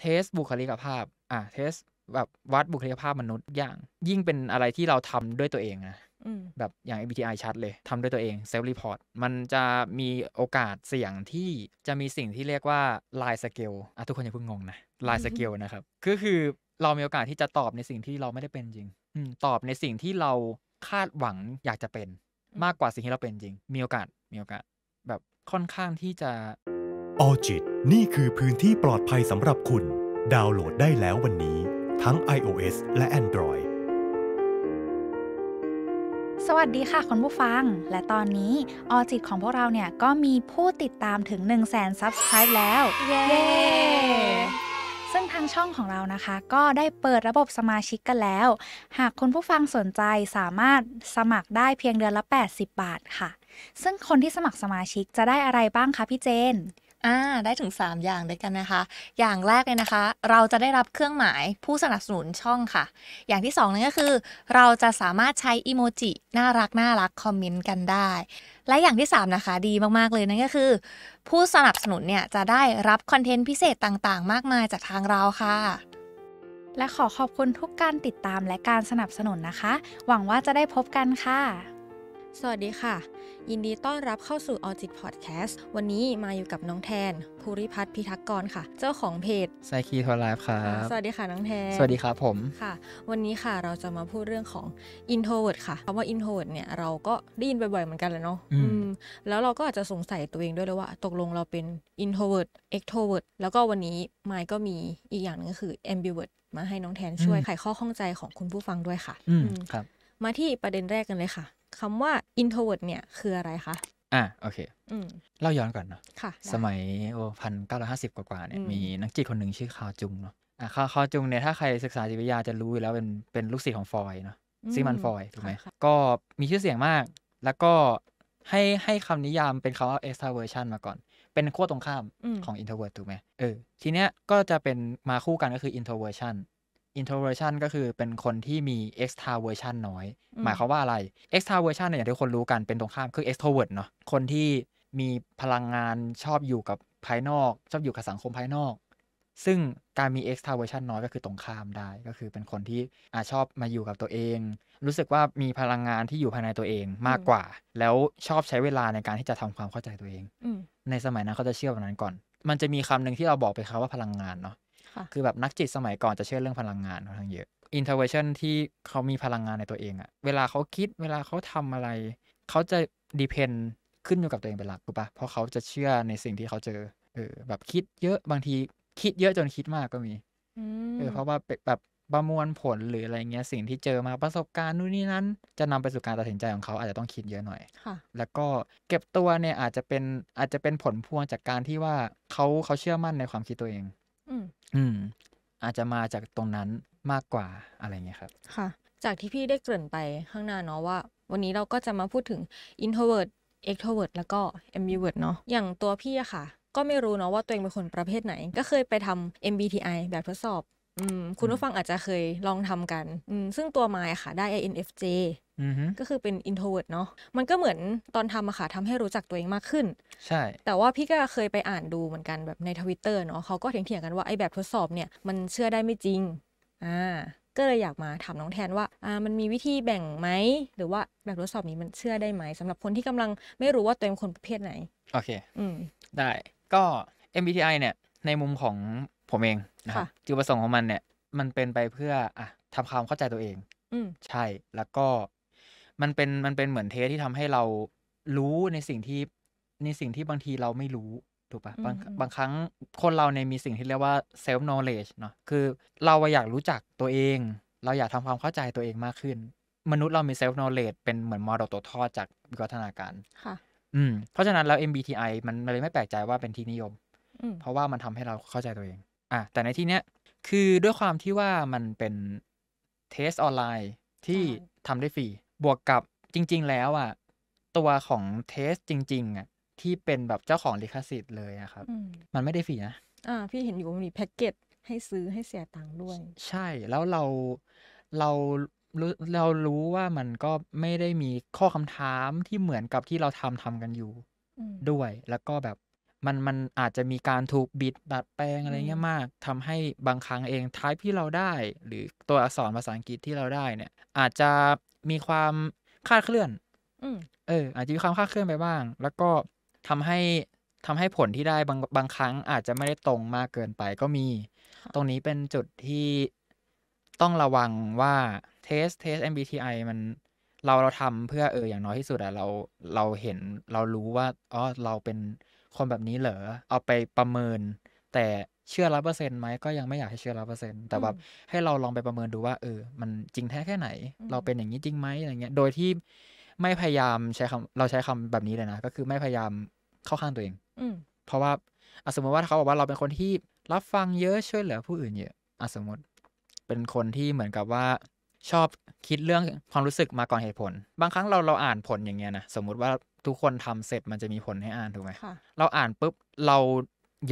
เทสบุคลิกภาพ อ่ะเทสแบบวัดบุคลิกภาพมนุษย์อย่างยิ่งเป็นอะไรที่เราทำด้วยตัวเองนะแบบอย่าง MBTI ชัดเลยทำด้วยตัวเองเซลล์รีพอร์ตมันจะมีโอกาสเสี่ยงที่จะมีสิ่งที่เรียกว่าลายสเกลอ่ะทุกคนอย่าเพิ่งงงนะลายสเกลนะครับก็คือเรามีโอกาสที่จะตอบในสิ่งที่เราไม่ได้เป็นจริงตอบในสิ่งที่เราคาดหวังอยากจะเป็นมากกว่าสิ่งที่เราเป็นจริง มีโอกาสมีโอกาส แบบค่อนข้างที่จะออจิตนี่คือพื้นที่ปลอดภัยสำหรับคุณ ดาวน์โหลดได้แล้ววันนี้ ทั้ง iOS และ Android สวัสดีค่ะคุณผู้ฟัง และตอนนี้ออจิตของพวกเราเนี่ยก็มีผู้ติดตามถึง 1 0 0 0 0 0 Subscribe แล้ว เย้ yeah! ซึ่งทางช่องของเรานะคะ ก็ได้เปิดระบบสมาชิกกันแล้ว หากคุณผู้ฟังสนใจสามารถสมัครได้เพียงเดือนละ 80 บาทค่ะ ซึ่งคนที่สมัครสมาชิกจะได้อะไรบ้างคะพี่เจนอ่าได้ถึง 3 อย่างด้วยกันนะคะ อย่างแรกเลยนะคะ เราจะได้รับเครื่องหมาย ผู้สนับสนุนช่องค่ะ อย่างที่ 2นั่นก็คือ เราจะสามารถใช้อิโมจิน่ารักน่ารักคอมเมนต์กันได้ และอย่างที่ 3 นะคะ ดีมากๆเลยนั่นก็คือ ผู้สนับสนุนเนี่ยจะได้รับคอนเทนต์พิเศษต่างๆมากมายจากทางเราค่ะ และขอขอบคุณทุกการติดตามและการสนับสนุนนะคะ หวังว่าจะได้พบกันค่ะสวัสดีค่ะ ยินดีต้อนรับเข้าสู่ a จิ i t Podcast วันนี้มาอยู่กับน้องแทน ภูริพัฒน์พิทักษ์กรค่ะ เจ้าของเพจไซคีทอไลฟ์ครับ สวัสดีค่ะ น้องแทน สวัสดีครับผมค่ะ วันนี้ค่ะเราจะมาพูดเรื่องของ introvert ค่ะคำว่า introvert เนี่ยเราก็ได้ยินบ่อยๆ เหมือนกันแหละเนาะแล้วเราก็อาจจะสงสัยตัวเองด้วยเลยว่า ตกลงเราเป็น introvert extrovert แล้วก็วันนี้ไมค์ก็มีอีกอย่างนึงก็คือ ambivert มาให้น้องแทนช่วยไขข้อข้องใจของคุณผู้ฟังด้วยค่ะอืมครับมาที่ประเด็นแรกกันเลยค่ะคำว่า introvert เนี่ย คืออะไรคะ อ่ะ โอเคอเล่าย้อนก่อนเนาะค่ะสมัยโอ้พันเก้าร้อยห้าสิบกว่าเนี่ย มีนักจิตคนหนึ่งชื่อคาวจุงเนาะ อ่ะคาคาวจุงเนี่ย ถ้าใครศึกษาจิตวิทยาจะรู้อยู่แล้วเป็นเป็นลูกศิษย์ของฟอยเนาะซีมันฟอยถูกไหม ก็มีชื่อเสียงมาก แล้วก็ให้ให้คำนิยามเป็นคำว่า extraversion มาก่อน เป็นขั้วตรงข้ามของ introvert ถูกไหม เออทีเนี้ยก็จะเป็นมาคู่กันก็คือ introversion introversion ก็คือเป็นคนที่มี extraversion น้อย หมายความว่าอะไร extraversion เนี่ยอย่างที่คนรู้กันเป็นตรงข้ามคือ extrovert เนาะคนที่มีพลังงานชอบอยู่กับภายนอก ชอบอยู่กับสังคมภายนอก ซึ่งการมี extraversion น้อยก็คือตรงข้ามได้ก็คือเป็นคนที่อาชอบมาอยู่กับตัวเอง รู้สึกว่ามีพลังงานที่อยู่ภายในตัวเองมากกว่า แล้วชอบใช้เวลาในการที่จะทำความเข้าใจตัวเองในสมัยนั้นเขาจะเชื่อแบบนั้นก่อน มันจะมีคำนึงที่เราบอกไปครับว่าพลังงานเนาะคือแบบนักจิตสมัยก่อนจะเชื่อเรื่องพลังงานค่อนข้างเยอะอินเอร์เวชั่นที่เขามีพลังงานในตัวเองอะเวลาเขาคิด เวลาเขาทำอะไรเขาจะดิพเอนขึ้นอยู่กับตัวเองเป็นหลักถูกปะเพราะเขาจะเชื่อในสิ่งที่เขาเจอเออแบบคิดเยอะบางทีคิดเยอะจนคิดมากก็มีเออเพราะว่าแบบประมวลผลหรืออะไรเงี้ยสิ่งที่เจอมาประสบการณ์นู่นนี่นั้นจะนำไปสู่การตัดสินใจของเขาอาจจะต้องคิดเยอะหน่อยแล้วก็เก็บตัวเนี่ยอาจจะเป็นอาจจะเป็นผลพวงจากการที่ว่าเขาเขาเชื่อมั่นในความคิดตัวเองอืม อาจจะมาจากตรงนั้นมากกว่าอะไรเงี้ยครับ ค่ะ จากที่พี่ได้เกริ่นไปข้างหน้าเนาะว่า วันนี้เราก็จะมาพูดถึง introvert extrovert แล้วก็ ambivert เนาะอย่างตัวพี่อะค่ะ ก็ไม่รู้เนาะว่าตัวเองเป็นคนประเภทไหน ก็เคยไปทำ MBTI แบบทดสอบอืมคุณผู้ฟังอาจจะเคยลองทำกันอืมซึ่งตัวไมายค่ะได้ INFJ ก็คือเป็นอินโทรเวิร์ดเนาะมันก็เหมือนตอนทำอะค่ะทำให้รู้จักตัวเองมากขึ้น ใช่ แต่ว่าพี่ก็เคยไปอ่านดูเหมือนกันแบบในทวิตเตอร์เนาะเขาก็เถียงเถียงกันว่า ไอ้แบบทดสอบเนี่ย มันเชื่อได้ไม่จริงอ่าก็เลยอยากมาถามน้องแทนว่าอ่า มันมีวิธีแบ่งไหม หรือว่าแบบทดสอบนี้มันเชื่อได้ไหมสำหรับคนที่กำลังไม่รู้ว่าตัวเองคนประเภทไหนโอเคอืมได้ก็ MBTI เนี่ยในมุมของผมเองนะครับจุดประสงค์ของมันเนี่ยมันเป็นไปเพื่ออะทำความเข้าใจตัวเองอืมใช่แล้วก็มันเป็นมันเป็นเหมือนเทสที่ทำให้เรารู้ในสิ่งที่ในสิ่งที่บางทีเราไม่รู้ถูกปะบางบางครั้งคนเราในมีสิ่งที่เรียกว่า self knowledge เนาะคือเราอยากรู้จักตัวเอง เราอยากทำความเข้าใจตัวเองมากขึ้น มนุษย์เรามี self knowledge เป็นเหมือนมอดตัวทอดจากวิวัฒนาการค่ะอืมเพราะฉะนั้นเรา MBTI มันเลยไม่แปลกใจว่าเป็นที่นิยมเพราะว่ามันทำให้เราเข้าใจตัวเองอ่ะแต่ในที่เนี้ยคือด้วยความที่ว่ามันเป็นเทสออนไลน์ ที่ทำได้ฟรีบวกกับ จริง ๆ แล้วอ่ะตัวของเทสจริง ๆ อ่ะ ที่เป็นแบบเจ้าของลิขสิทธิ์เลยอะครับ มันไม่ได้ฟรีนะอ่าพี่เห็นอยู่มีแพ็กเกจให้ซื้อให้เสียตังค์ด้วย ใช่แล้วเราเราเราเรารู้ว่ามันก็ไม่ได้มีข้อคำถามที่เหมือนกับที่เราทำทำกันอยู่ด้วย แล้วก็แบบมันมันอาจจะมีการถูกบิดดัดแปลงอะไรเงี้ยมาก ทำให้บางครั้งเองท้ายที่เราได้ หรือตัวอักษรภาษาอังกฤษที่เราได้เนี่ย อาจจะมีความคาดเคลื่อนอเอออาจจะมีความคาดเคลื่อนไปบ้าง แล้วก็ทำให้ทำให้ผลที่ได้บางบางครั้งอาจจะไม่ได้ตรงมากเกินไปก็มี ตรงนี้เป็นจุดที่ต้องระวังว่า เทสเทส MBTI มันเราเราทำเพื่อเอออย่างน้อยที่สุดอะเราเราเห็นเรารู้ว่าอ๋อเราเป็นคนแบบนี้เหรอเอาไปประเมินแต่เชื่อร้อเปอร์เซ็นต์ไหมก็ยังไม่อยากให้เชื่อร้อเปอร์เซ็นต์แต่แบบให้เราลองไปประเมินดูว่าเออมันจริงแท้แค่ไหน เราเป็นอย่างนี้จริงไหมอะไรเงี้ยโดยที่ไม่พยายามใช้คำเราใช้คำแบบนี้เลยนะก็คือไม่พยายามเข้าข้างตัวเอง อืเพราะว่าอสมมติว่าเขาบอกว่าเราเป็นคนที่รับฟังเยอะช่วยเหลือผู้อื่นเยอะอสมมติเป็นคนที่เหมือนกับว่าชอบคิดเรื่องความรู้สึกมาก่อนเหตุผล บางครั้งเราเราอ่านผลอย่างเงี้ยนะสมมุติว่าทุกคนทำเสร็จมันจะมีผลให้อ่านถูกไหมเราอ่านปุ๊บเรา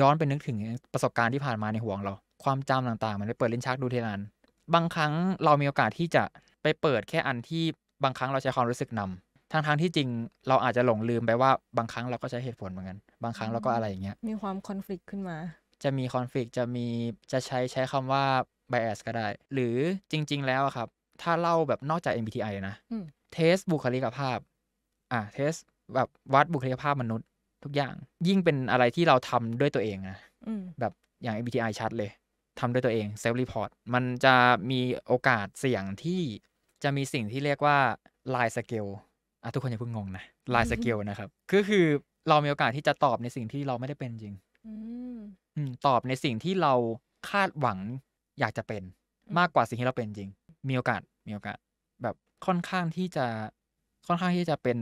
ย้อนไปนึกถึงประสบการณ์ที่ผ่านมาในห่วงเรา ความจำต่างๆมันได้เปิดลิ้นชักดูเทนละนบางครั้งเรามีโอกาสที่จะไปเปิดแค่อันที่บางครั้งเราใช้ความรู้สึกนำทางทางที่จริง เราอาจจะหลงลืมไปว่าบางครั้งเราก็ใช้เหตุผลเหมือนกัน บางครั้งเราก็อะไรอย่างเงี้ยมีความคอนฟ l i c t ขึ้นมา จะมีคอนฟ l i c t จะมีจะใช้ใช้คำว่า bias ก็ได้ หรือจริง ๆแล้วครับ ถ้าเล่าแบบนอกจาก MBTI นะเทสบุคลิกภาพอ่ะเทสแบบวัดบุคลิกภาพมนุษย์ทุกอย่างยิ่งเป็นอะไรที่เราทำด้วยตัวเองนะแบบอย่าง MBTI ชัดเลยทำด้วยตัวเองเซลล์รีพอร์ตมันจะมีโอกาสเสี่ยงที่จะมีสิ่งที่เรียกว่าลายสเกลอะทุกคนอย่าเพิ่งงงนะลายสเกลนะครับ ก็คือเรามีโอกาสที่จะตอบในสิ่งที่เราไม่ได้เป็นจริงตอบในสิ่งที่เราคาดหวังอยากจะเป็นมากกว่าสิ่งที่เราเป็นจริง มีโอกาสมีโอกาส แบบค่อนข้างที่จะค่อนข้างที่จะเป็น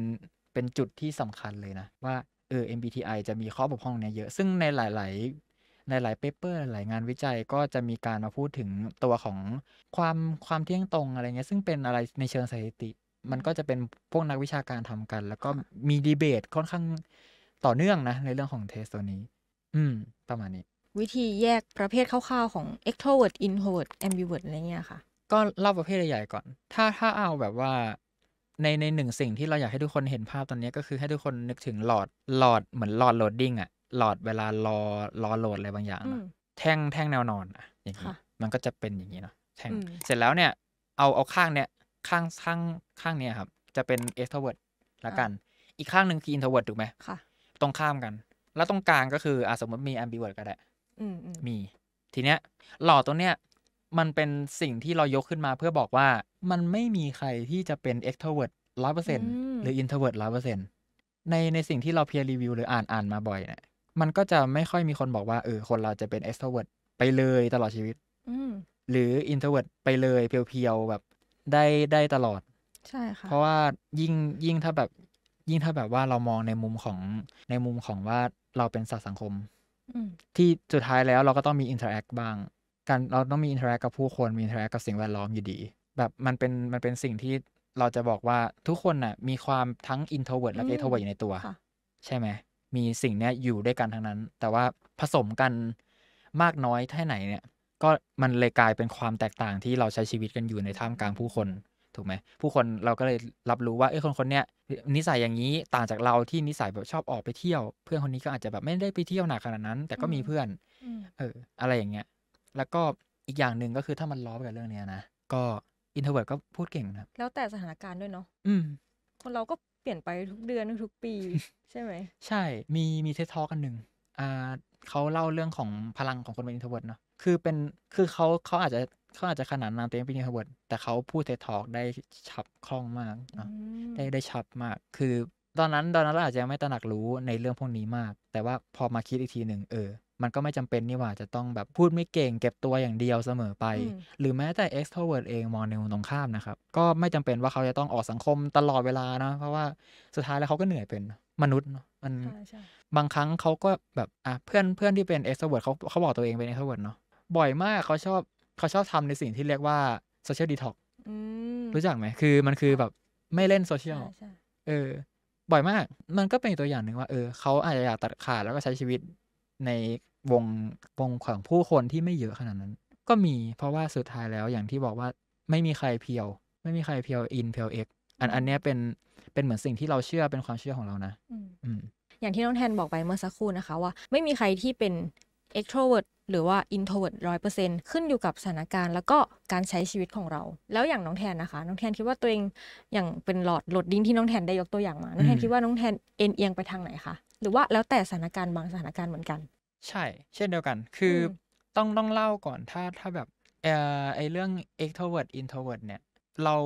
เป็นจุดที่สำคัญเลยนะว่าเออ MBTI จะมีข้อบกพร่องเนี่ยเยอะ ซึ่งในหลาย ๆ ในหลายเปเปอร์หลายงานวิจัยก็จะมีการมาพูดถึงตัวของความความเที่ยงตรงอะไรเงี้ย ซึ่งเป็นอะไรในเชิงสถิติ มันก็จะเป็นพวกนักวิชาการทำกัน แล้วก็มีดีเบตค่อนข้างต่อเนื่องนะ ในเรื่องของเทสตัวนี้ อืม ประมาณนี้ วิธีแยกประเภทคร่าว ๆ ของ extrovert introvert ambivert อะไรเงี้ยค่ะ ก็เล่าประเภทใหญ่ ๆ ก่อน ถ้าถ้าเอาแบบว่าในในหนึ่งสิ่งที่เราอยากให้ทุกคนเห็นภาพตอนนี้ก็คือให้ทุกคนนึกถึงหลอดหลอดเหมือนหลอดโหลดดิ้งอะหลอดเวลารอรอโหลดอะไรบางอย่างเนอะแท่งแท่งแนวนอนอะอย่างนี้ มันก็จะเป็นอย่างนี้เนาะแท่งเสร็จแล้วเนี่ย เอาเอาข้างเนี่ยข้างข้างข้างเนี่ยครับ จะเป็นเอ e x t เวิร์ดละกัน อีกข้างหนึ่งคือ i n t เวิร์ดถูกไหมค่ะตรงข้ามกัน แล้วตรงกลางก็คืออสมมติมีบิเวิร์ดก็ได้มี ทีเนี้ย หลอดตัวเนี้ยมันเป็นสิ่งที่เรายกขึ้นมาเพื่อบอกว่ามันไม่มีใครที่จะเป็น extrovert ร้อยเปอร์เซ็นต์หรือ introvert ร้อยเปอร์เซ็นต์ในในสิ่งที่เราเพียร์รีวิวหรืออ่านอ่านมาบ่อย เนี่ยมันก็จะไม่ค่อยมีคนบอกว่าเออคนเราจะเป็น extrovert ไปเลยตลอดชีวิตหรือ introvert ไปเลยเพียวๆแบบได้ได้ตลอด ใช่ค่ะเพราะว่ายิ่งยิ่งถ้าแบบยิ่งถ้าแบบว่าเรามองในมุมของในมุมของว่าเราเป็นสัตว์สังคมที่สุดท้ายแล้วเราก็ต้องมีอินเทอร์แอคบ้างการเราต้องมีอินเทอร์แอคกับผู้คนมีอินเทอร์แอคกับสิ่งแวดล้อมอยู่ดีแบบมันเป็นมันเป็นสิ่งที่เราจะบอกว่าทุกคนน่ะ มีความทั้งอินโทรเวิร์ดและเอโทรเวิร์ดอยู่ในตัวใช่ไหมมีสิ่งเนี้ยอยู่ด้วยกันทั้งนั้น แต่ว่าผสมกันมากน้อยแค่ไหนเนี่ย ก็มันเลยกลายเป็นความแตกต่างที่เราใช้ชีวิตกันอยู่ในท่ามกลางผู้คน ถูกไหม ผู้คนเราก็เลยรับรู้ว่าเออคนคนเนี้ยนิสัยอย่างนี้ต่างจากเราที่นิสัยแบบชอบออกไปเที่ยว เพื่อนคนนี้ก็อาจจะแบบไม่ได้ไปเที่ยวหนักขนาดนั้น แต่ก็มีเพื่อนเอออะไรอย่างเงี้ยแล้วก็อีกอย่างหนึ่งก็คือถ้ามันล้อไปกับเรื่องเนี้ยนะ ก็อินเทอร์เวิร์ดก็พูดเก่งนะ แล้วแต่สถานการณ์ด้วยเนาะอืมคนเราก็เปลี่ยนไปทุกเดือนทุกปี ใช่ไหมใช่ มีมีเทสทอกันหนึ่งอ่าเขาเล่าเรื่องของพลังของคนเป็นอินเทอร์เวิร์ดเนาะคือเป็น คือเขาเขาอาจจะเขาอาจจะขนาดนามตัวเองเป็นอินเทอร์เวิร์ดแต่เขาพูดเทสทอกได้ฉับคล่องมากเนาะได้ได้ฉับมาก คือตอนนั้นตอนนั้นเราอาจจะไม่ตระหนักรู้ในเรื่องพวกนี้มาก แต่ว่าพอมาคิดอีกทีหนึ่งเออมันก็ไม่จำเป็นนี่หว่าจะต้องแบบพูดไม่เก่งเก็บตัวอย่างเดียวเสมอไป หรือแม้แต่ extrovert เองมองในมุมตรงข้ามนะครับก็ไม่จำเป็นว่าเขาจะต้องออกสังคมตลอดเวลานะเพราะว่าสุดท้ายแล้วเขาก็เหนื่อยเป็นมนุษย์มันบางครั้งเขาก็แบบ อ่ะเพื่อนเพื่อนที่เป็น extrovert เขาเขาบอกตัวเองเป็น extrovert เนาะบ่อยมากเขาชอบเขาชอบทำในสิ่งที่เรียกว่า social detox รู้จักไหมคือมันคือแบบไม่เล่นโซเชียลเออ บ่อยมากมันก็เป็นตัวอย่างหนึ่งว่า เออเขาอาจจะอยากตัดขาดแล้วก็ใช้ชีวิตในวงวงของผู้คนที่ไม่เยอะขนาดนั้น ก็มีเพราะว่าสุดท้ายแล้วอย่างที่บอกว่าไม่มีใครเพียว ไม่มีใครเพียวอินเพียวเอ็กอันอันนี้เป็นเป็นเหมือนสิ่งที่เราเชื่อเป็นความเชื่อของเรานะอืมอย่างที่น้องแทนบอกไปเมื่อสักครู่นะคะ ว่า ไม่มีใครที่เป็น extrovert หรือว่า introvert ร้อยเปอร์เซ็นต์ขึ้นอยู่กับสถานการณ์ แล้วก็การใช้ชีวิตของเรา แล้วอย่างน้องแทนนะคะ น้องแทนคิดว่าตัวเองอย่างเป็นหลอด หลดดิ้งที่น้องแทนได้ยกตัวอย่างมา น้องแทนคิดว่าน้องแทนเอ็นเอียงไปทางไหนคะ หรือว่าแล้วแต่สถานการณ์บางสถานการณ์เหมือนกัน ใช่ เช่นเดียวกัน คือต้องต้องเล่าก่อน ถ้าถ้าแบบเอ่อไอเรื่อง extrovert introvert เนี่ย เรา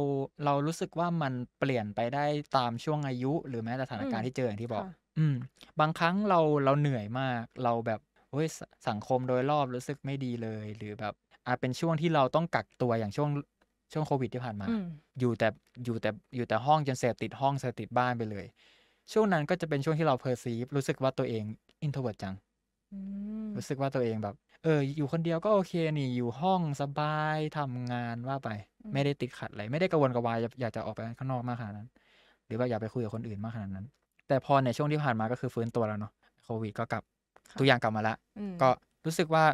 เรารู้สึกว่ามันเปลี่ยนไปได้ตามช่วงอายุ หรือแม้แต่สถานการณ์ที่เจออย่างที่บอก อืมบางครั้งเราเราเหนื่อยมาก เราแบบโอ้ยสังคมโดยรอบรู้สึกไม่ดีเลย หรือแบบ อาจเป็นช่วงที่เราต้องกักตัวอย่างช่วงช่วงโควิดที่ผ่านมา อยู่แต่อยู่แต่อยู่แต่ห้องจนเสพติดห้องเสพติดบ้านไปเลย ช่วงนั้นก็จะเป็นช่วงที่เราเพอร์ซีฟรู้สึกว่าตัวเองอินโทรเวิร์ตจังรู้สึกว่าตัวเองแบบ เอออยู่คนเดียวก็โอเคนี่อยู่ห้องสบายทำงานว่าไป ไม่ได้ติดขัดอะไรไม่ได้กังวลกังวาย อยากจะออกไปข้างนอกมากขนาดนั้น หรือว่าอยากไปคุยกับคนอื่นมากขนาดนั้น แต่พอในช่วงที่ผ่านมาก็คือฟื้นตัวแล้วเนาะโควิดก็กลับทุกอย่างกลับมาละก็รู้สึกว่า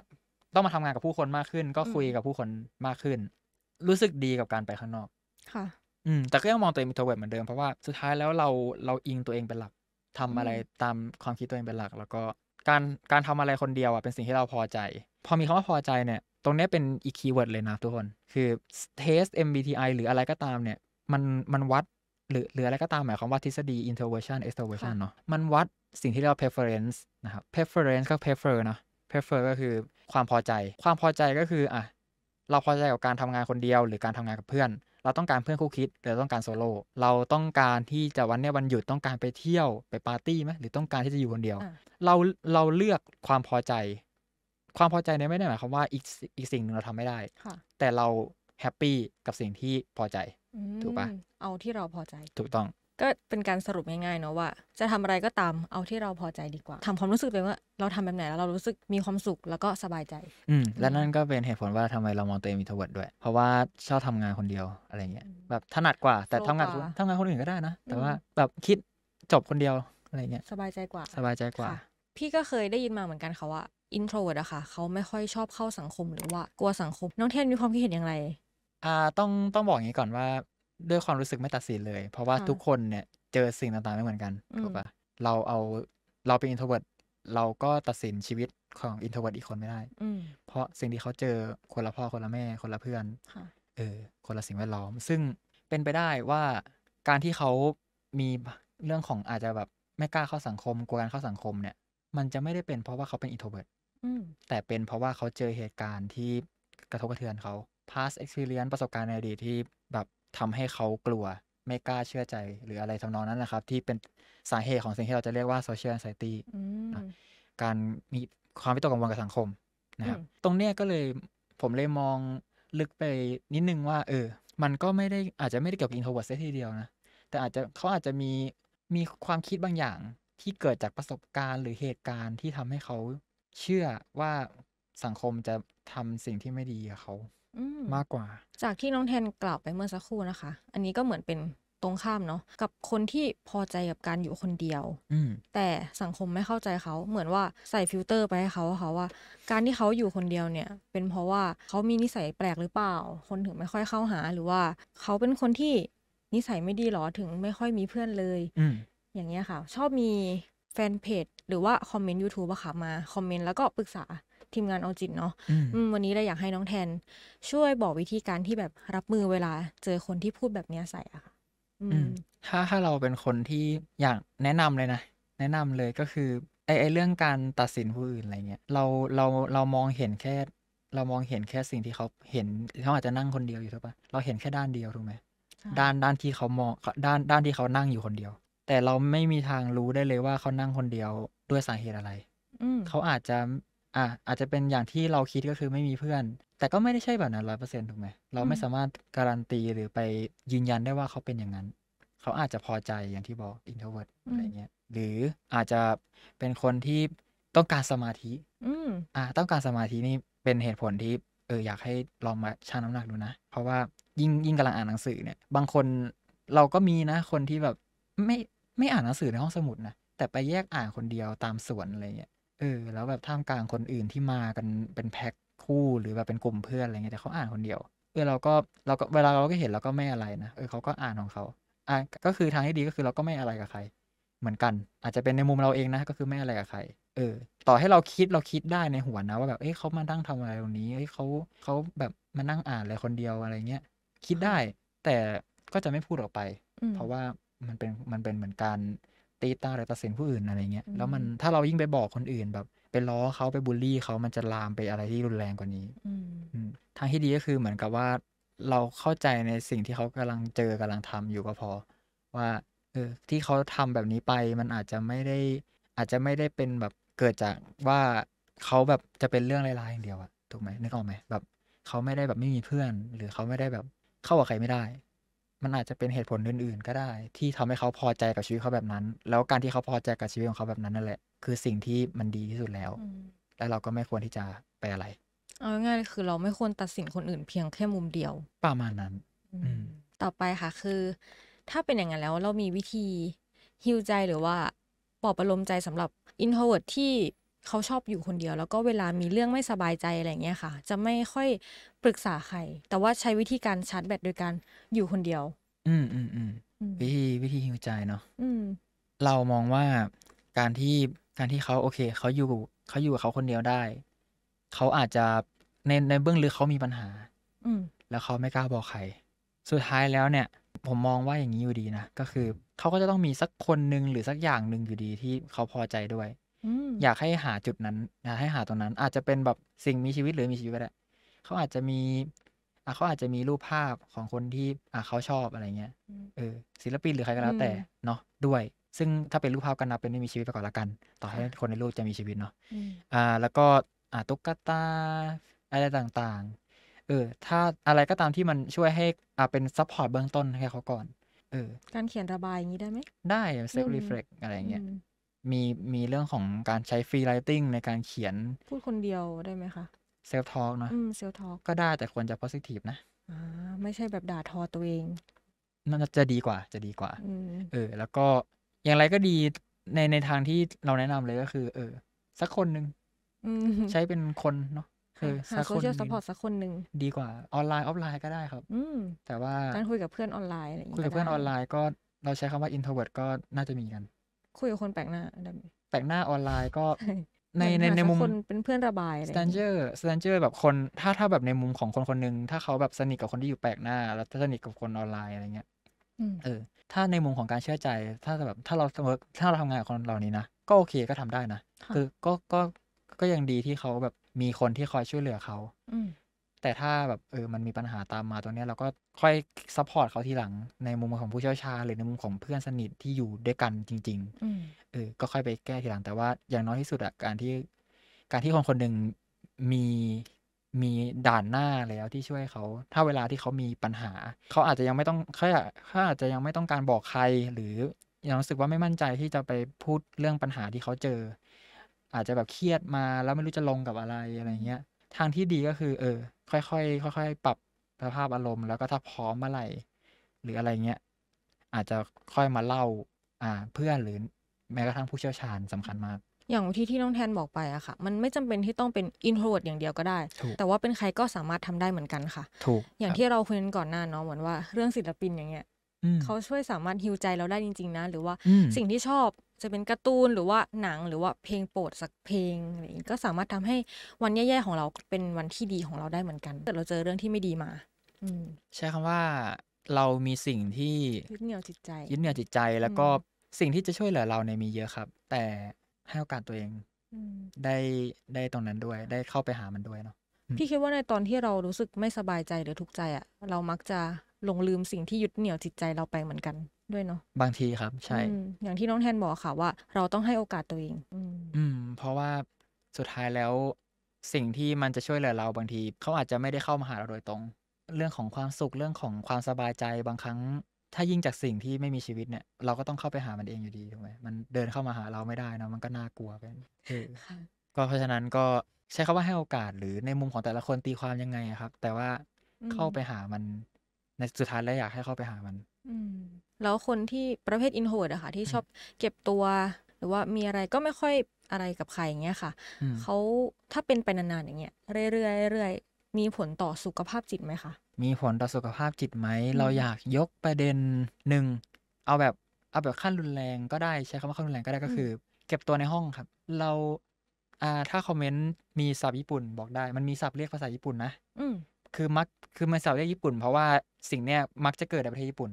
ต้องมาทำงานกับผู้คนมากขึ้น ก็คุยกับผู้คนมากขึ้น รู้สึกดีกับการไปข้างนอกค่ะอืมแต่ก็ยังมองตัวเองเป็นทเวิร์ดเหมือนเดิมเพราะว่าสุดท้ายแล้ว เราเราอิงตัวเองเป็นหลัก ทำอะไรตามความคิดตัวเองเป็นหลัก แล้วก็การการทำอะไรคนเดียวอ่ะเป็นสิ่งที่เราพอใจ พอมีคำว่าพอใจเนี่ยตรงนี้เป็นอีกคีย์เวิร์ดเลยนะทุกคนคือ test MBTI หรืออะไรก็ตามเนี่ย มันมันวัดหรือหรืออะไรก็ตามหมายความว่าทฤษฎี introversion extroversion เนาะมันวัดสิ่งที่เรียกว่า preference นะครับ preference ก็ prefer นะ prefer ก็คือความพอใจความพอใจก็คืออ่ะเราพอใจกับการทำงานคนเดียว หรือการทำงานกับเพื่อน เราต้องการเพื่อนคู่คิด หรือต้องการโซโล่เราต้องการที่จะวันเนี้ยวันหยุดต้องการไปเที่ยวไปปาร์ตี้ไหมหรือต้องการที่จะอยู่คนเดียวเราเราเลือกความพอใจ ความพอใจเนี่ยไม่ได้หมายความว่าอีกอีกสิ่งหนึ่งเราทำไม่ได้แต่เราแฮปปี้กับสิ่งที่พอใจถูกปะเอาที่เราพอใจถูกต้องก็เป็นการสรุปง่ายๆ เนาะว่า จะทำอะไรก็ตามเอาที่เราพอใจดีกว่า ทำความรู้สึกไปวว่า เราทำแบบไหนแล้วเรารู้สึกมีความสุขแล้วก็สบายใจอืม และนั่นก็เป็นเหตุผลว่าทำไมเรามองตัวเองมีทวัดด้วย เพราะว่าชอบทำงานคนเดียวอะไรเงี้ยแบบ ถนัดกว่า แต่ทำงานทำงานคนอื่นก็ได้นะแต่ว่าแบบคิดจบคนเดียวอะไรเงี้ยสบายใจกว่า สบายใจกว่า พี่ก็เคยได้ยินมาเหมือนกันค่ะว่าอินโทรดอะค่ะเขาไม่ค่อยชอบเข้าสังคมหรือว่ากลัวสังคม น้องเทนมีความคิดเห็นอย่างไรอ่าต้องต้องบอกอย่างนี้ก่อนว่า ด้วยความรู้สึกไม่ตัดสินเลย เพราะว่าทุกคนเนี่ย เจอสิ่งต่างๆไม่เหมือนกันถูกปะเราเอาเราเป็นอินโทรเวิร์ดเราก็ตัดสินชีวิตของอินโทรเวิร์ดอีกคนไม่ได้ เพราะสิ่งที่เขาเจอคนละพ่อคนละแม่คนละเพื่อนเออ คนละสิ่งแวดล้อม ซึ่งเป็นไปได้ว่าการที่เขามีเรื่องของอาจจะแบบไม่กล้าเข้าสังคมกลัวการเข้าสังคมเนี่ยมันจะไม่ได้เป็นเพราะว่าเขาเป็นอินโทรเวิร์ดแต่เป็นเพราะว่าเขาเจอเหตุการณ์ที่กระทบกระเทือนเขา past experience ประสบการณ์ในอดีตที่แบบทำให้เขากลัวไม่กล้าเชื่อใจ หรืออะไรทำนองนั้นนะครับ ที่เป็นสาเหตุของสิ่งที่เราจะเรียกว่า social anxiety การมีความวิตกกังวลกับสังคมนะครับ ตรงเนี้ยก็เลยผมเลยมองลึกไปนิดนึงว่า เออมันก็ไม่ได้อาจจะไม่ได้เกี่ยวกับ introvert ทีเดียวนะ แต่อาจจะเขาอาจจะมีมีความคิดบางอย่างที่เกิดจากประสบการณ์ หรือเหตุการณ์ที่ทำให้เขาเชื่อว่าสังคมจะทำสิ่งที่ไม่ดีกับเขามากกว่า จากที่น้องแทนกล่าวไปเมื่อสักครู่นะคะ อันนี้ก็เหมือนเป็นตรงข้ามเนาะกับคนที่พอใจกับการอยู่คนเดียวแต่สังคมไม่เข้าใจเขา เหมือนว่าใส่ฟิลเตอร์ไปให้เขาเขาว่า การที่เขาอยู่คนเดียวเนี่ย เป็นเพราะว่าเขามีนิสัยแปลกหรือเปล่า คนถึงไม่ค่อยเข้าหา หรือว่าเขาเป็นคนที่นิสัยไม่ดีหรอถึงไม่ค่อยมีเพื่อนเลย อย่างเงี้ยค่ะ ชอบมี แฟนเพจ หรือว่าคอมเมนต์ยูทูบอะค่ะมาคอมเมนต์แล้วก็ปรึกษาทีมงานเอาจิตเนาะวันนี้เราอยากให้น้องแทน ช่วยบอกวิธีการที่แบบรับมือเวลาเจอคนที่พูดแบบนี้ใส่อะค่ะถ้าถ้าเราเป็นคนที่อยากแนะนำเลยนะ แนะนำเลยก็คือไอไอเรื่องการตัดสินผู้อื่นอะไรเงี้ยเราเราเรามองเห็นแค่ เรามองเห็นแค่สิ่งที่เขาเห็นเขาอาจจะนั่งคนเดียวอยู่ถูกปะเราเห็นแค่ด้านเดียวถูกไหมด้านด้านที่เขามองด้านด้านที่เขานั่งอยู่คนเดียว แต่เราไม่มีทางรู้ได้เลยว่าเขานั่งคนเดียวด้วยสาเหตุอะไรเขาอาจจะอ่ะอาจจะเป็นอย่างที่เราคิดก็คือไม่มีเพื่อน แต่ก็ไม่ได้ใช่แบบนั้นร้อยเปอร์เซ็นต์ถูกไหมเราไม่สามารถการันตีหรือไปยืนยันได้ว่าเขาเป็นอย่างนั้น เขาอาจจะพอใจอย่างที่บอกอินโทรเวิร์ดอะไรเงี้ยหรืออาจจะเป็นคนที่ต้องการสมาธิอ่าต้องการสมาธินี่เป็นเหตุผลที่ เอออยากให้ลองมาชั่งน้ำหนักดูนะ เพราะว่ายิ่งยิ่งกำลังอ่านหนังสือเนี่ยบางคนเราก็มีนะ คนที่แบบไม่ไม่อ่านหนังสือในห้องสมุดนะ แต่ไปแยกอ่านคนเดียวตามสวนอะไรเงี้ยเออแล้วแบบท่ามกลางคนอื่นที่มากันเป็นแพ็คคู่หรือแบบเป็นกลุ่มเพื่อนอะไรเงี้ยแต่เขาอ่านคนเดียวเออเราก็เราก็เวลาเราก็เห็นเราก็ไม่อะไรนะเออเขาก็อ่านของเขาอ่ะก็คือทางที่ดีก็คือเราก็ไม่อะไรกับใคร เหมือนกัน อาจจะเป็นในมุมเราเองนะก็คือไม่อะไรกับใครเออ ต่อให้เราคิดเราคิดได้ในหัวนะว่าแบบเอ้เขามานั่งทำอะไรตรงนี้เอ้เขาเขาแบบมานั่งอ่านอะไรคนเดียวอะไรเงี้ยคิดได้ แต่ก็จะไม่พูดออกไปเพราะว่ามันเป็นมันเป็นเหมือนการตีตาหรือตัดสินผู้อื่นอะไรเงี้ยแล้วมันถ้าเรายิ่งไปบอกคนอื่น แบบไปล้อเขาไปบูลลี่เขามันจะลามไปอะไรที่รุนแรงกว่านี้ทางที่ดีก็คือเหมือนกับว่า เราเข้าใจในสิ่งที่เขากำลังเจอกำลังทำอยู่ก็พอ ว่าเออที่เขาทำแบบนี้ไปมันอาจจะไม่ได้ อาจจะไม่ได้เป็นแบบเกิดจากว่าเขาแบบจะเป็นเรื่องร้ายๆอย่างเดียวอะถูกไหมนึกออกไหมแบบเขาไม่ได้แบบไม่มีเพื่อน หรือเขาไม่ได้แบบเข้ากับใครไม่ได้มันอาจจะเป็นเหตุผลอื่นๆ ก็ได้ ที่ทำให้เขาพอใจกับชีวิตเขาแบบนั้น แล้วการที่เขาพอใจกับชีวิตของเขาแบบนั้นนั่นแหละคือสิ่งที่มันดีที่สุดแล้วแล้วเราก็ไม่ควรที่จะไปอะไร เอาง่ายๆคือเราไม่ควรตัดสินคนอื่นเพียงแค่มุมเดียวประมาณนั้นต่อไปค่ะคือ ถ้าเป็นอย่างนั้นแล้วเรามีวิธีฮิวใจหรือว่าปลอบประโลมใจสำหรับอินโทรเวิร์ดที่เขาชอบอยู่คนเดียวแล้วก็เวลามีเรื่องไม่สบายใจอะไรเงี้ยค่ะ จะไม่ค่อยปรึกษาใคร แต่ว่าใช้วิธีการชาร์จแบตโดยการอยู่คนเดียว อืมอืมอืมวิธีวิธีฮิวใจเนาะเรามองว่าการที่การที่เขา โอเค เขาอยู่เขาอยู่กับเขาคนเดียวได้ เขาอาจจะในในเบื้องลึกเขามีปัญหา อืแล้วเขาไม่กล้าบอกใครสุดท้ายแล้วเนี่ย ผมมองว่าอย่างนี้อยู่ดีนะก็คือ เขาก็จะต้องมีสักคนหนึ่งหรือสักอย่างหนึ่งอยู่ดีที่เขาพอใจด้วยอยากให้หาจุดนั้นอยากให้หาตรงนั้นอาจจะเป็นแบบสิ่งมีชีวิตหรือมีชีวิตก็ได้เขาอาจจะมีเขาอาจจะมีรูปภาพของคนที่อเขาชอบอะไรเงี้ยเออศิลปินหรือใครก็แล้วแต่เนาะด้วย ซึ่งถ้าเป็นรูปภาพก็นับเป็นไม่มีชีวิตไปก่อนละกัน ต่อให้คนในรูปจะมีชีวิตเนาะอ่าแล้วก็อ่าตุ๊กตาอะไรต่างๆเออถ้าอะไรก็ตามที่มันช่วยให้อ่าเป็นซัพพอร์ตเบื้องต้นให้เขาก่อนเออการเขียนระบายอย่างนี้ได้ไหมได้เซลล์รีเฟล็กอะไรเงี้ยมีมีเรื่องของการใช้ฟรีไรติ้งในการเขียน พูดคนเดียวได้ไหมคะเซลทอล์กเนาะอืมเซลทอล์กก็ได้แต่ควรจะโพสิทีฟนะอ่าไม่ใช่แบบด่าทอตัวเองน่าจะดีกว่า จะดีกว่าเออ แล้วก็อย่างไรก็ดีในในทางที่เราแนะนำเลยก็คือ เออ สักคนหนึ่งใช้เป็นคนเนาะคือสักคนโซเชียลซัพพอร์ตสักคนหนึ่งดีกว่าออนไลน์ ออฟไลน์ก็ได้ครับ อืแต่ว่า การคุยกับเพื่อนออนไลน์อะไรอย่างเงี้ยคุยกับเพื่อนออนไลน์ ก็เราใช้คำว่าอินโทรเวิร์ดก็น่าจะมีกันคุยกับคนแปลกหน้าแปลกหน้าออนไลน์ก็ในในในมุมเป็นเพื่อนระบายสแตนเจอร์สแตนเจอร์แบบคนถ้าถ้าแบบในมุมของคนคนหนึ่งถ้าเขาแบบสนิทกับคนที่อยู่แปลกหน้า แล้วสนิทกับคนออนไลน์อะไรเงี้ยเออถ้าในมุมของการเชื่อใจถ้าแบบถ้าเราถ้าเราทำงานกับคนเหล่านี้นะก็โอเคก็ทำได้นะคือก็ก็ก็ยังดีที่เขาแบบมีคนที่คอยช่วยเหลือเขาแต่ถ้าแบบเออมันมีปัญหาตามมาตวเนี้เราก็ค่อยซัพพอร์ตเขาทีหลัง ในมุมของผู้เชี่ยวชาญหรือในมุมของเพื่อนสนิทที่อยู่ด้วยกันจริงๆเออก็ค่อยไปแก้ทีหลังแต่ว่าอย่างน้อยที่สุดอะการที่การที่คนคนหนึ่งมีมีด่านหน้าแล้วที่ช่วยเขา ถ้าเวลาที่เขามีปัญหา เขาอาจจะยังไม่ต้องเขาอาจจะยังไม่ต้องการบอกใคร หรือยังรู้สึกว่าไม่มั่นใจที่จะไปพูดเรื่องปัญหาที่เขาเจอ อาจจะแบบเครียดมาแล้วไม่รู้จะลงกับอะไรอะไรเงี้ย ทางที่ดีก็คือ เออค่อยๆ ค่อยๆ ปรับสภาพอารมณ์แล้วก็ถ้าพร้อมเมื่อไหร่ หรืออะไรเงี้ยอาจจะค่อยมาเล่า อ่า เพื่อนหรือแม้กระทั่งผู้เชี่ยวชาญสำคัญมาก อย่างที่ที่น้องแทนบอกไปอะค่ะมันไม่จำเป็นที่ต้องเป็นอินโทรเวิร์ดอย่างเดียวก็ได้ แต่ว่าเป็นใครก็สามารถทำได้เหมือนกันค่ะถูกอย่างที่เราคุยกันก่อนหน้าเนาะเหมือนว่าเรื่องศิลปินอย่างเงี้ยเขาช่วยสามารถฮิวใจเราได้จริงๆ นะ หรือว่าสิ่งที่ชอบจะเป็นการ์ตูน หรือว่าหนังหรือว่าเพลงโปรดสักเพลงอะไรอย่างนี้ก็สามารถทำให้วันแย่ๆของเราเป็นวันที่ดีของเราได้เหมือนกัน แต่เราเจอเรื่องที่ไม่ดีมาอืใช้คำว่า เรามีสิ่งที่ยึดเหนี่ยวจิตใจ ยึดเหนี่ยวจิตใจ แล้วก็สิ่งที่จะช่วยเหลือเราในมีเยอะครับ แต่ให้โอกาสตัวเอง ได้ ได้ตรงนั้นด้วย ได้เข้าไปหามันด้วยเนาะพี่คิดว่าในตอนที่เรารู้สึกไม่สบายใจหรือทุกข์ใจอะเรามักจะหลงลืมสิ่งที่ยึดเหนี่ยวจิตใจเราไปเหมือนกันด้วยเนาะบางทีครับ ใช่อย่างที่น้องแทนบอกค่ะว่าเราต้องให้โอกาสตัวเองอืมเพราะว่าสุดท้ายแล้วสิ่งที่มันจะช่วยเหลือเราบางทีเขาอาจจะไม่ได้เข้ามาหาเราโดยตรงเรื่องของความสุขเรื่องของความสบายใจบางครั้งถ้ายิ่งจากสิ่งที่ไม่มีชีวิตเนี่ยเราก็ต้องเข้าไปหามันเองอยู่ดีถูกไหมมันเดินเข้ามาหาเราไม่ได้นะมันก็น่ากลัวไปก็เพราะฉะนั้นก็ใช้คาว่าให้โอกาสหรือในมุมของแต่ละคนตีความยังไงครับ แต่ว่าเข้าไปหามัน ในสุดท้ายแล้วอยากให้เข้าไปหามัน อืแล้วคนที่ประเภทอินโทรดอะค่ะ ที่ชอบเก็บตัว หรือว่ามีอะไรก็ไม่ค่อยอะไรกับใครอย่างเงี้ยค่ะเขาถ้าเป็นไปนานๆอย่างเงี้ยเรื่อยๆเรื่อยๆมีผลต่อสุขภาพจิตไหมคะมีผลต่อสุขภาพจิตไหมเราอยากยกประเด็นหนึ่งเอาแบบเอาแบบขั้นรุนแรงก็ได้ใช้คำว่าขั้นรุนแรงก็ได้ก็คือ เก็บตัวในห้องครับ เราอ่าถ้าคอมเมนต์มีศัพท์ญี่ปุ่น บอกได้มันมีศัพท์เรียกภาษาญี่ปุ่นนะอืคือมักคือมันศัพท์เรียกญี่ปุ่น เพราะว่าสิ่งเนี้ยมักจะเกิดในประเทศญี่ปุ่น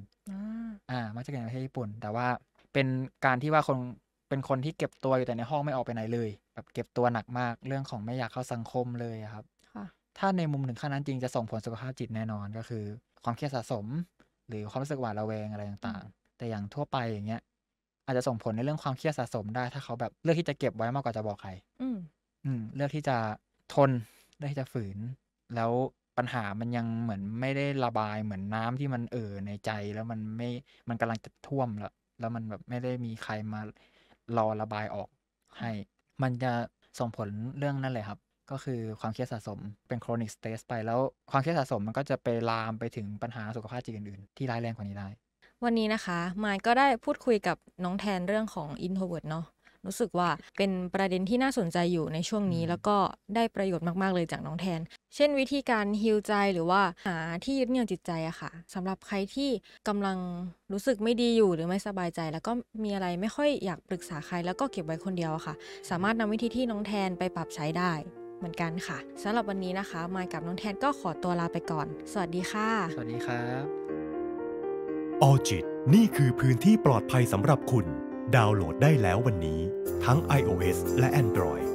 อ่า มาจากในประเทศญี่ปุ่น แต่ว่าเป็นการที่ว่าคนเป็นคนที่เก็บตัวอยู่แต่ในห้องไม่ออกไปไหนเลย แบบเก็บตัวหนักมาก เรื่องของไม่อยากเข้าสังคมเลยครับถ้าในมุมหนึ่งขั้นนั้นจริงจะส่งผลสุขภาพจิตแน่นอน ก็คือ ความเครียดสะสม หรือความรู้สึกหวาดระแวงอะไรต่าง ๆ แต่อย่างทั่วไปอย่างเงี้ยอาจจะส่งผลในเรื่องความเครียดสะสมได้ ถ้าเขาแบบเลือกที่จะเก็บไว้มากกว่าจะบอกใคร อืมเลือกที่จะทนเลือกที่จะฝืน แล้วปัญหามันยังเหมือนไม่ได้ระบายเหมือนน้ำที่มันเอ่อในใจแล้วมันไม่ มันกำลังจะท่วมแล้วแล้วมันแบบไม่ได้มีใครมารอระบายออกให้มันจะส่งผลเรื่องนั่นเลยครับ ก็คือความเครียดสะสมเป็นโครนิกสเตสไปแล้วความเครียดสะสมมันก็จะไปลามไปถึงปัญหาสุขภาพจิตอื่นๆ ที่ร้ายแรงกว่านี้ได้ วันนี้นะคะ มายก็ได้พูดคุยกับน้องแทนเรื่องของอินโทรเวิร์ดเนาะรู้สึกว่าเป็นประเด็นที่น่าสนใจอยู่ในช่วงนี้แล้วก็ได้ประโยชน์มาก ๆ เลยจากน้องแทน เช่นวิธีการฮิลใจหรือว่าหาที่ยึดเหนี่ยวจิตใจอะค่ะ สำหรับใครที่กำลังรู้สึกไม่ดีอยู่หรือไม่สบายใจ แล้วก็มีอะไรไม่ค่อยอยากปรึกษาใครแล้วก็เก็บไว้คนเดียวอะค่ะ สามารถนำวิธีที่น้องแทนไปปรับใช้ได้เหมือนกันค่ะสำหรับวันนี้นะคะมายกับน้องแทนก็ขอตัวลาไปก่อน สวัสดีค่ะสวัสดีครับออจิตนี่คือพื้นที่ปลอดภัยสำหรับคุณดาวน์โหลดได้แล้ววันนี้ ทั้ง iOS และ Android